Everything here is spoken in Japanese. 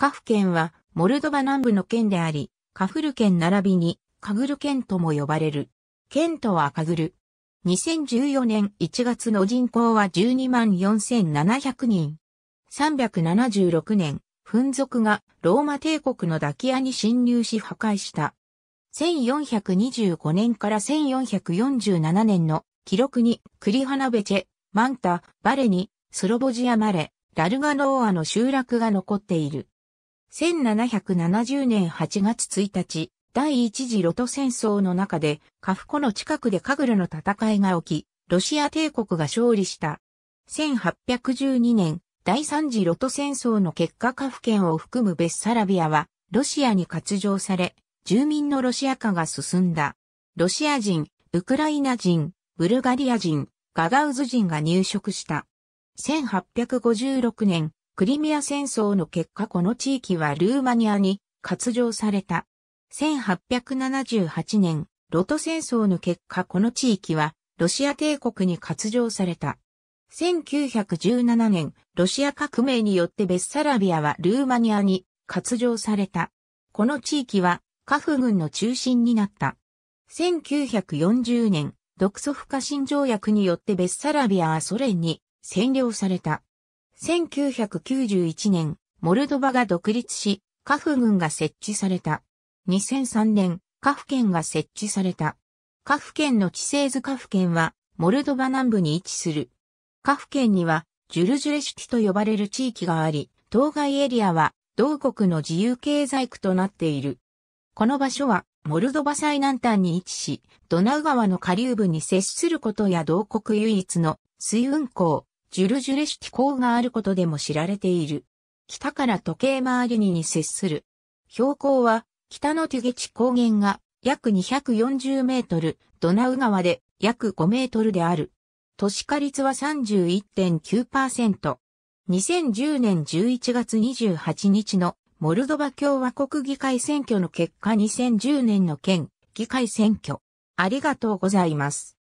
カフ県は、モルドバ南部の県であり、カフル県並びに、カグル県とも呼ばれる。県とはカグル。2014年1月の人口は124,700人。376年、紛族がローマ帝国のダキアに侵入し破壊した。1425年から1447年の記録にクリハナベチェ、マンタ、バレニ、スロボジアマレ、ラルガノーアの集落が残っている。1770年8月1日、第一次ロト戦争の中で、カフコの近くでカグルの戦いが起き、ロシア帝国が勝利した。1812年、第三次ロト戦争の結果カフ県を含むベッサラビアは、ロシアに割譲され、住民のロシア化が進んだ。ロシア人、ウクライナ人、ブルガリア人、ガガウズ人が入植した。1856年、クリミア戦争の結果この地域はルーマニアに割譲された。1878年、ロト戦争の結果この地域はロシア帝国に割譲された。1917年、ロシア革命によってベッサラビアはルーマニアに割譲された。この地域はカフ軍の中心になった。1940年、独ソ不可侵条約によってベッサラビアはソ連に占領された。1991年、モルドバが独立し、カフ軍が設置された。2003年、カフ県が設置された。カフ県の地政図カフ県は、モルドバ南部に位置する。カフ県には、ジュルジュレシュィと呼ばれる地域があり、当該エリアは、同国の自由経済区となっている。この場所は、モルドバ最南端に位置し、ドナウ川の下流部に接することや同国唯一の水運港、ジュルジュレ式港があることでも知られている。北から時計回りにに接する。標高は北のテュゲチ高原が約240メートル、ドナウ川で約5メートルである。都市化率は31.9%。2010年11月28日のモルドバ共和国議会選挙の結果2010年の県議会選挙。ありがとうございます。